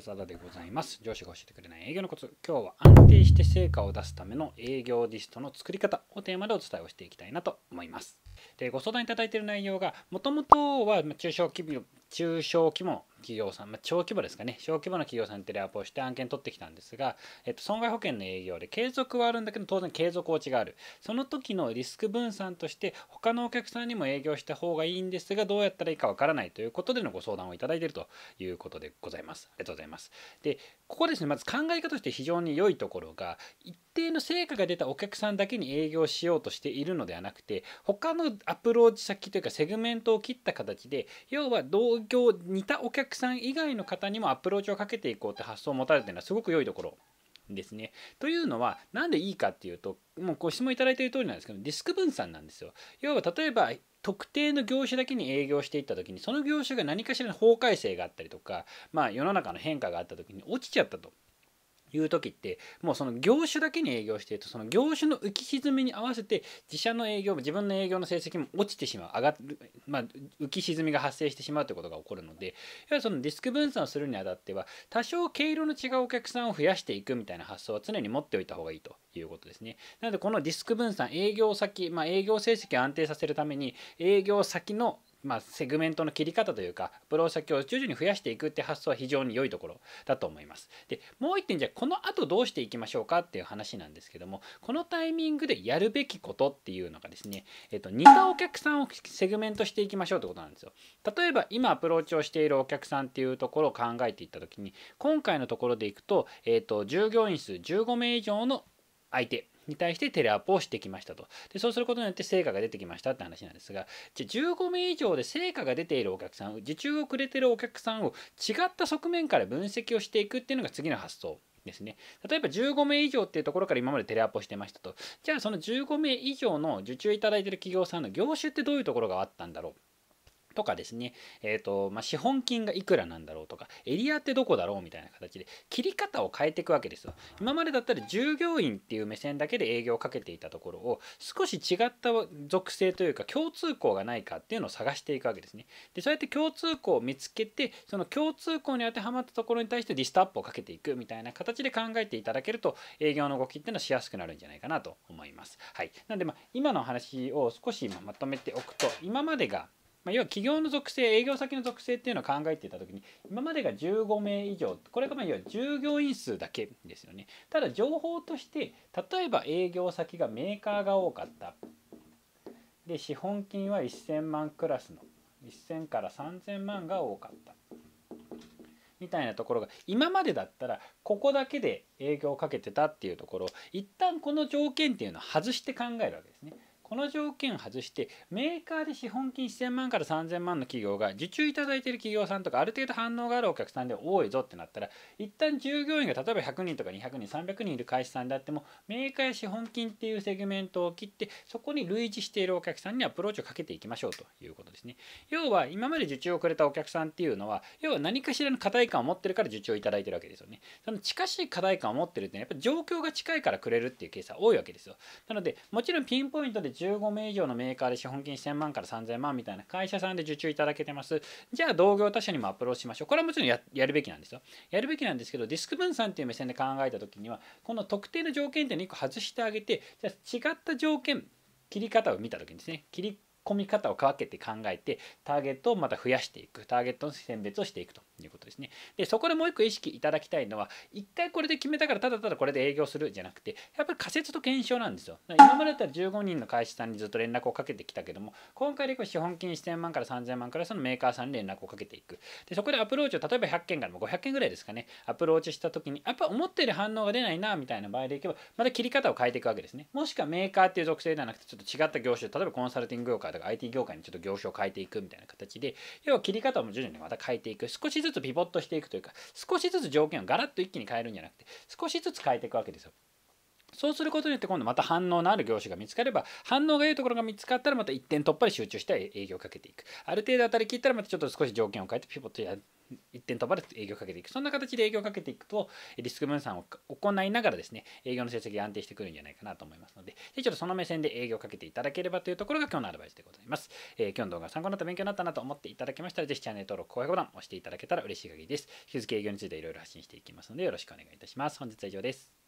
節だでございます。上司が教えてくれない営業のコツ。今日は安定して成果を出すための営業リストの作り方をテーマでお伝えをしていきたいなと思います。でご相談いただいている内容がもともとは中小企業中小規模企業さん、まあ、小規模ですかね、小規模な企業さんにテレアポをして案件取ってきたんですが、えっと、損害保険の営業で継続はあるんだけど、当然継続落ちがある。その時のリスク分散として、他のお客さんにも営業した方がいいんですが、どうやったらいいかわからないということでのご相談をいただいているということでございます。ありがとうございます。で、ここですね、まず考え方として非常に良いところが、一定の成果が出たお客さんだけに営業しようとしているのではなくて、他のアプローチ先というかセグメントを切った形で要は同業似たお客さん以外の方にもアプローチをかけていこうって発想を持たれてるのはすごく良いところですね。というのは何でいいかっていうともうご質問いただいている通りなんですけどディスク分散なんですよ。要は例えば特定の業種だけに営業していった時にその業種が何かしらの法改正があったりとか、まあ、世の中の変化があった時に落ちちゃったと。いう時ってもうその業種だけに営業しているとその業種の浮き沈みに合わせて自社の営業も自分の営業の成績も落ちてしまう上がる、まあ、浮き沈みが発生してしまうということが起こるのでやはりそのディスク分散をするにあたっては多少毛色の違うお客さんを増やしていくみたいな発想は常に持っておいた方がいいということですねなのでこのディスク分散営業先、まあ、営業成績を安定させるために営業先のまあ、セグメントの切り方というかアプローチ先を徐々に増やしていくって発想は非常に良いところだと思います。でもう一点じゃあこの後どうしていきましょうかっていう話なんですけどもこのタイミングでやるべきことっていうのがですね、えっと、似たお客さんをセグメントしていきましょうってことなんですよ。例えば今アプローチをしているお客さんっていうところを考えていった時に今回のところでいくと,、えっと従業員数15名以上の相手に対してテレアポをしてきましたと。でそうすることによって成果が出てきましたって話なんですが、じゃ15名以上で成果が出ているお客さん、受注をくれてるお客さんを違った側面から分析をしていくっていうのが次の発想。ですね。例えば15名以上っていうところから今までテレアポしてましたと。じゃあその15名以上の受注いただいてる企業さんの業種ってどういうところがあったんだろうとかですね、えーとまあ、資本金がいくらなんだろうとかエリアってどこだろうみたいな形で切り方を変えていくわけですよ今までだったら従業員っていう目線だけで営業をかけていたところを少し違った属性というか共通項がないかっていうのを探していくわけですねでそうやって共通項を見つけてその共通項に当てはまったところに対してリストアップをかけていくみたいな形で考えていただけると営業の動きっていうのはしやすくなるんじゃないかなと思いますはいなんでま今の話を少しまとめておくと今までがまあ、要は企業の属性営業先の属性っていうのを考えていた時に今までが15名以上これがまあ要は従業員数だけですよねただ情報として例えば営業先がメーカーが多かったで資本金は1000万クラスの1000から3000万が多かったみたいなところが今までだったらここだけで営業をかけてたっていうところ一旦この条件っていうのを外して考えるわけですね。この条件を外してメーカーで資本金1000万から3000万の企業が受注いただいている企業さんとかある程度反応があるお客さんで多いぞってなったら一旦従業員が例えば100人とか200人300人いる会社さんであってもメーカーや資本金っていうセグメントを切ってそこに類似しているお客さんにアプローチをかけていきましょうということですね要は今まで受注をくれたお客さんっていうのは要は何かしらの課題感を持ってるから受注をいただいてるわけですよねその近しい課題感を持ってるってやっぱり状況が近いからくれるっていうケースは多いわけですよなのでもちろんピンポイントで15名以上のメーカーで資本金1000万から3000万みたいな会社さんで受注いただけてます。じゃあ同業他社にもアプローチしましょう。これはもちろんやるべきなんですよ。やるべきなんですけど、ディスク分散っていう目線で考えた時には、この特定の条件って2個外してあげて、じゃあ違った条件、切り方を見た時にですね、切り込み方を分けて考えてターゲットをまた増やしていくターゲットの選別をしていくということですねでそこでもう一個意識いただきたいのは一回これで決めたからただただこれで営業するじゃなくてやっぱり仮説と検証なんですよ今までだったら15人の会社さんにずっと連絡をかけてきたけども今回で資本金1000万から3000万からそのメーカーさんに連絡をかけていくでそこでアプローチを例えば100件から500件ぐらいですかねアプローチした時にやっぱ思っている反応が出ないなみたいな場合でいけばまた切り方を変えていくわけですねもしくはメーカーっていう属性ではなくてちょっと違った業種例えばコンサルティング業界 IT 業界にちょっと業種を変えていくみたいな形で要は切り方も徐々にまた変えていく少しずつピボットしていくというか少しずつ条件をガラッと一気に変えるんじゃなくて少しずつ変えていくわけですよそうすることによって今度また反応のある業種が見つかれば反応が良いところが見つかったらまた一点突破に集中して営業をかけていくある程度当たり切ったらまたちょっと少し条件を変えてピボットや一点突破で営業をかけていくそんな形で営業をかけていくとリスク分散を行いながらですね営業の成績が安定してくるんじゃないかなと思いますのででちょっとその目線で営業をかけていただければというところが今日のアドバイスでございます、えー、今日の動画が参考になった勉強になったなと思っていただけましたらぜひチャンネル登録高評価ボタンを押していただけたら嬉しい限りです引き続き営業についていろいろ発信していきますのでよろしくお願いいたします本日は以上です